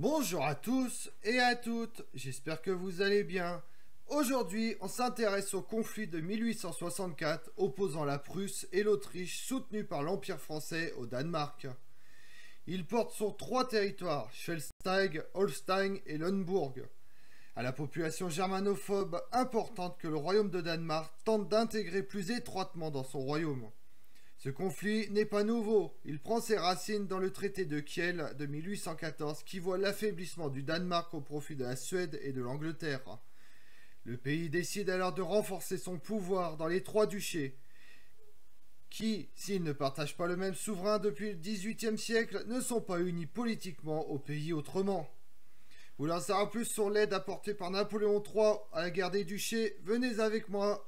Bonjour à tous et à toutes, j'espère que vous allez bien. Aujourd'hui, on s'intéresse au conflit de 1864 opposant la Prusse et l'Autriche soutenue par l'Empire français au Danemark. Il porte sur trois territoires, Schleswig, Holstein et Lunebourg, à la population germanophobe importante que le royaume de Danemark tente d'intégrer plus étroitement dans son royaume. Ce conflit n'est pas nouveau. Il prend ses racines dans le traité de Kiel de 1814 qui voit l'affaiblissement du Danemark au profit de la Suède et de l'Angleterre. Le pays décide alors de renforcer son pouvoir dans les trois duchés, qui, s'ils ne partagent pas le même souverain depuis le XVIIIe siècle, ne sont pas unis politiquement au pays autrement. Voulant en plus sur l'aide apportée par Napoléon III à la guerre des duchés, venez avec moi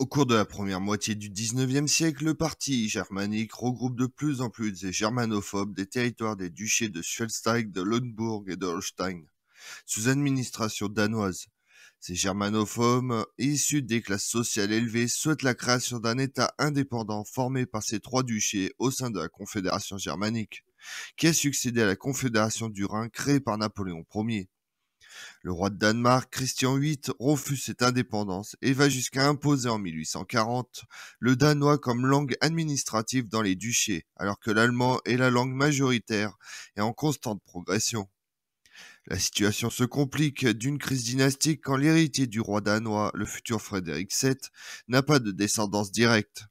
au cours de la première moitié du XIXe siècle, le parti germanique regroupe de plus en plus des germanophobes des territoires des duchés de Schleswig, de Lundburg et de Holstein, sous administration danoise. Ces germanophobes, issus des classes sociales élevées, souhaitent la création d'un État indépendant formé par ces trois duchés au sein de la Confédération germanique, qui a succédé à la Confédération du Rhin créée par Napoléon Ier. Le roi de Danemark, Christian VIII, refuse cette indépendance et va jusqu'à imposer en 1840 le danois comme langue administrative dans les duchés, alors que l'allemand est la langue majoritaire et en constante progression. La situation se complique d'une crise dynastique quand l'héritier du roi danois, le futur Frédéric VII, n'a pas de descendance directe.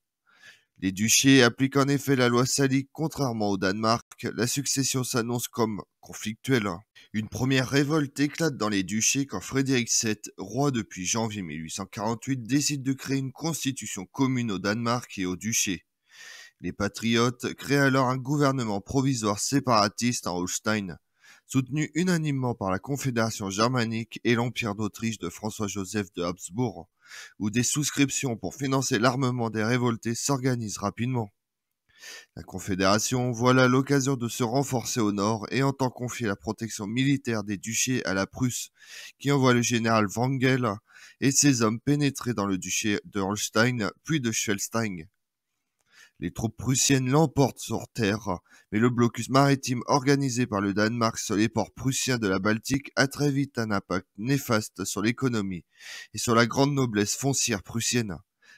Les duchés appliquent en effet la loi salique contrairement au Danemark. La succession s'annonce comme conflictuelle. Une première révolte éclate dans les duchés quand Frédéric VII, roi depuis janvier 1848, décide de créer une constitution commune au Danemark et aux duchés. Les patriotes créent alors un gouvernement provisoire séparatiste en Holstein, soutenu unanimement par la Confédération germanique et l'Empire d'Autriche de François-Joseph de Habsbourg où des souscriptions pour financer l'armement des révoltés s'organisent rapidement. La Confédération voit là l'occasion de se renforcer au nord et entend confier la protection militaire des duchés à la Prusse, qui envoie le général Wangel et ses hommes pénétrer dans le duché de Holstein puis de Schleswig. Les troupes prussiennes l'emportent sur terre, mais le blocus maritime organisé par le Danemark sur les ports prussiens de la Baltique a très vite un impact néfaste sur l'économie et sur la grande noblesse foncière prussienne.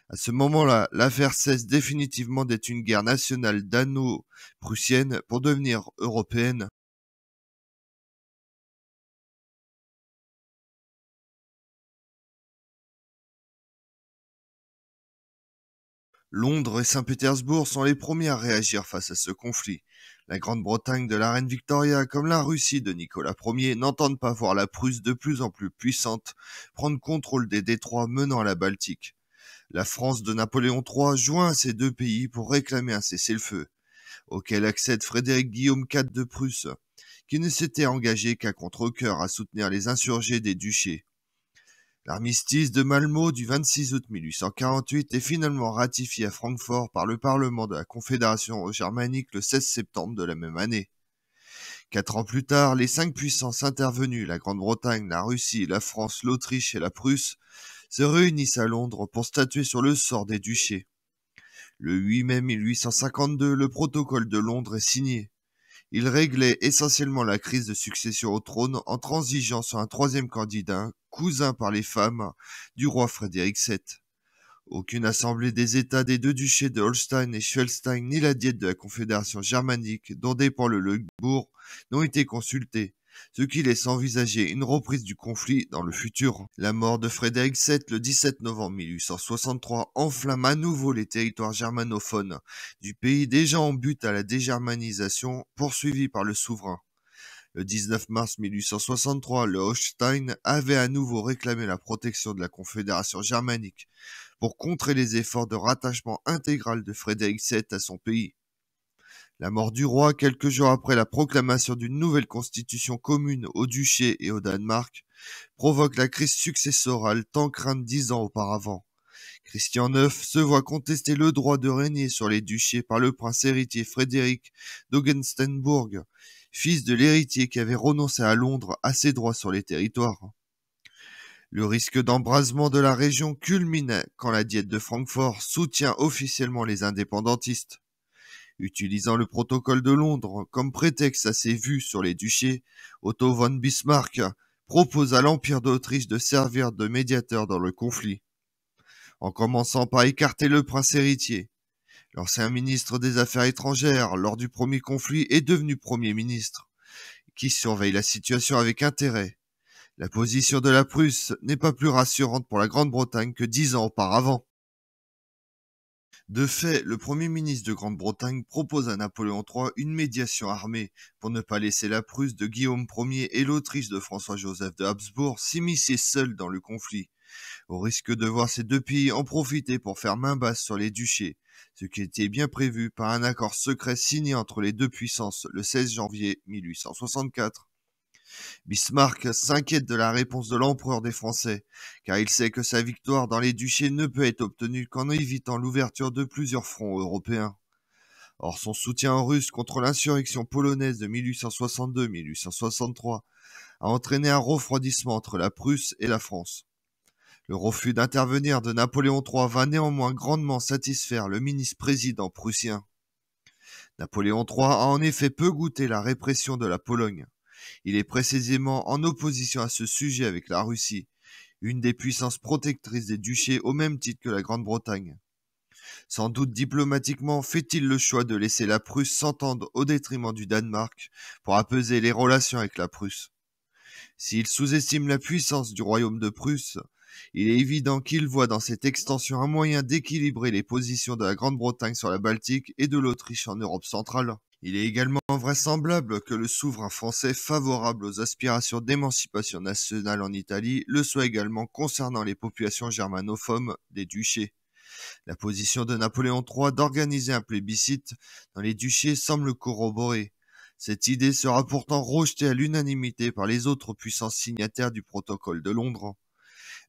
À ce moment-là, l'affaire cesse définitivement d'être une guerre nationale dano-prussienne pour devenir européenne Londres et Saint-Pétersbourg sont les premiers à réagir face à ce conflit. La Grande-Bretagne de la reine Victoria comme la Russie de Nicolas Ier n'entendent pas voir la Prusse de plus en plus puissante prendre contrôle des détroits menant à la Baltique. La France de Napoléon III joint ces deux pays pour réclamer un cessez-le-feu, auquel accède Frédéric Guillaume IV de Prusse, qui ne s'était engagé qu'à contre-cœur à soutenir les insurgés des duchés. L'armistice de Malmö du 26 août 1848 est finalement ratifié à Francfort par le Parlement de la Confédération germanique le 16 septembre de la même année. Quatre ans plus tard, les cinq puissances intervenues, la Grande-Bretagne, la Russie, la France, l'Autriche et la Prusse, se réunissent à Londres pour statuer sur le sort des duchés. Le 8 mai 1852, le protocole de Londres est signé. Il réglait essentiellement la crise de succession au trône en transigeant sur un troisième candidat, cousin par les femmes du roi Frédéric VII. Aucune assemblée des États des deux duchés de Holstein et Schleswig ni la diète de la Confédération germanique dont dépend le Luxembourg n'ont été consultées, ce qui laisse envisager une reprise du conflit dans le futur. La mort de Frédéric VII le 17 novembre 1863 enflamme à nouveau les territoires germanophones du pays déjà en but à la dégermanisation poursuivie par le souverain. Le 19 mars 1863, le Hochstein avait à nouveau réclamé la protection de la Confédération germanique pour contrer les efforts de rattachement intégral de Frédéric VII à son pays. La mort du roi, quelques jours après la proclamation d'une nouvelle constitution commune au duché et au Danemark, provoque la crise successorale tant crainte dix ans auparavant. Christian IX se voit contester le droit de régner sur les duchés par le prince héritier Frédéric d'Augenstenbourg, fils de l'héritier qui avait renoncé à Londres à ses droits sur les territoires. Le risque d'embrasement de la région culminait quand la diète de Francfort soutient officiellement les indépendantistes. Utilisant le protocole de Londres comme prétexte à ses vues sur les duchés, Otto von Bismarck propose à l'Empire d'Autriche de servir de médiateur dans le conflit. En commençant par écarter le prince héritier, L'ancien ministre des Affaires étrangères lors du premier conflit est devenu Premier ministre, qui surveille la situation avec intérêt. La position de la Prusse n'est pas plus rassurante pour la Grande-Bretagne que dix ans auparavant. De fait, le Premier ministre de Grande-Bretagne propose à Napoléon III une médiation armée pour ne pas laisser la Prusse de Guillaume Ier et l'Autriche de François-Joseph de Habsbourg s'immiscer seuls dans le conflit. Au risque de voir ces deux pays en profiter pour faire main basse sur les duchés, ce qui était bien prévu par un accord secret signé entre les deux puissances le 16 janvier 1864. Bismarck s'inquiète de la réponse de l'empereur des Français, car il sait que sa victoire dans les duchés ne peut être obtenue qu'en évitant l'ouverture de plusieurs fronts européens. Or, son soutien russe contre l'insurrection polonaise de 1862-1863 a entraîné un refroidissement entre la Prusse et la France. Le refus d'intervenir de Napoléon III va néanmoins grandement satisfaire le ministre-président prussien. Napoléon III a en effet peu goûté la répression de la Pologne. Il est précisément en opposition à ce sujet avec la Russie, une des puissances protectrices des duchés au même titre que la Grande-Bretagne. Sans doute diplomatiquement fait-il le choix de laisser la Prusse s'entendre au détriment du Danemark pour apaiser les relations avec la Prusse. S'il sous-estime la puissance du royaume de Prusse, il est évident qu'il voit dans cette extension un moyen d'équilibrer les positions de la Grande-Bretagne sur la Baltique et de l'Autriche en Europe centrale. Il est également vraisemblable que le souverain français favorable aux aspirations d'émancipation nationale en Italie le soit également concernant les populations germanophones des duchés. La position de Napoléon III d'organiser un plébiscite dans les duchés semble corroborée. Cette idée sera pourtant rejetée à l'unanimité par les autres puissances signataires du protocole de Londres.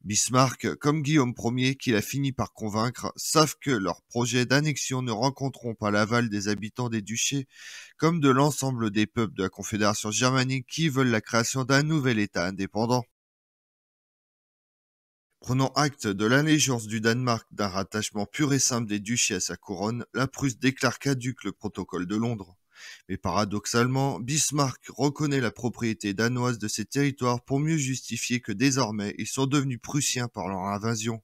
Bismarck, comme Guillaume Ier, qu'il a fini par convaincre, savent que leurs projets d'annexion ne rencontreront pas l'aval des habitants des duchés, comme de l'ensemble des peuples de la Confédération germanique qui veulent la création d'un nouvel État indépendant. Prenant acte de l'allégeance du Danemark d'un rattachement pur et simple des duchés à sa couronne, la Prusse déclare caduque le protocole de Londres. Mais paradoxalement, Bismarck reconnaît la propriété danoise de ces territoires pour mieux justifier que désormais ils sont devenus prussiens par leur invasion.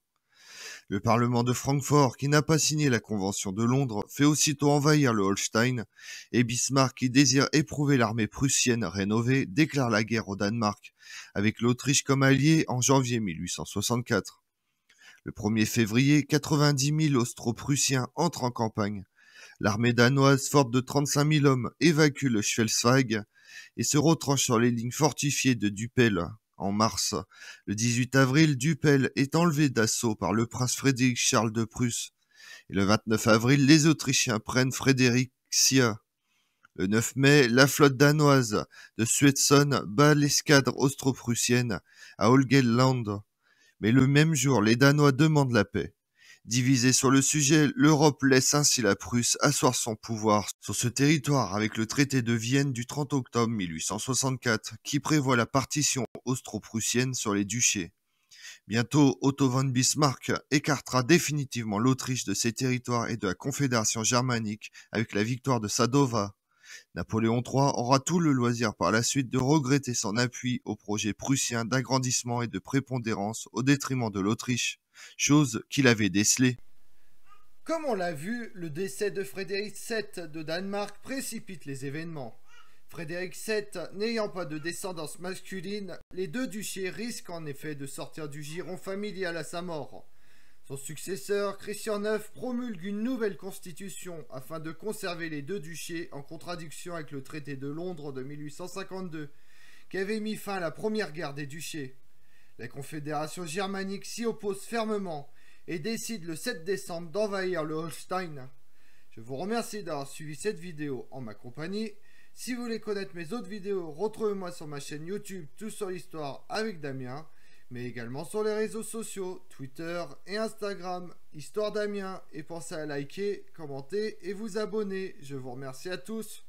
Le Parlement de Francfort, qui n'a pas signé la Convention de Londres, fait aussitôt envahir le Holstein, et Bismarck, qui désire éprouver l'armée prussienne rénovée, déclare la guerre au Danemark, avec l'Autriche comme allié en janvier 1864. Le 1er février, 90 000 Austro-Prussiens entrent en campagne. L'armée danoise, forte de 35 000 hommes, évacue le Schwelzweig et se retranche sur les lignes fortifiées de Dupel. en mars. Le 18 avril, Dupel est enlevé d'assaut par le prince Frédéric Charles de Prusse. Et le 29 avril, les Autrichiens prennent xia Le 9 mai, la flotte danoise de Suetson bat l'escadre austro-prussienne à Holgeland. Mais le même jour, les Danois demandent la paix. Divisée sur le sujet, l'Europe laisse ainsi la Prusse asseoir son pouvoir sur ce territoire avec le traité de Vienne du 30 octobre 1864 qui prévoit la partition austro-prussienne sur les duchés. Bientôt, Otto von Bismarck écartera définitivement l'Autriche de ses territoires et de la Confédération germanique avec la victoire de Sadova. Napoléon III aura tout le loisir par la suite de regretter son appui au projet prussien d'agrandissement et de prépondérance au détriment de l'Autriche chose qu'il avait décelée. Comme on l'a vu, le décès de Frédéric VII de Danemark précipite les événements. Frédéric VII n'ayant pas de descendance masculine, les deux duchés risquent en effet de sortir du giron familial à sa mort. Son successeur, Christian IX, promulgue une nouvelle constitution afin de conserver les deux duchés en contradiction avec le traité de Londres de 1852, qui avait mis fin à la première guerre des duchés. La Confédération germanique s'y oppose fermement et décide le 7 décembre d'envahir le Holstein. Je vous remercie d'avoir suivi cette vidéo en ma compagnie. Si vous voulez connaître mes autres vidéos, retrouvez-moi sur ma chaîne YouTube Tout sur l'Histoire avec Damien, mais également sur les réseaux sociaux, Twitter et Instagram, Histoire Damien, et pensez à liker, commenter et vous abonner. Je vous remercie à tous.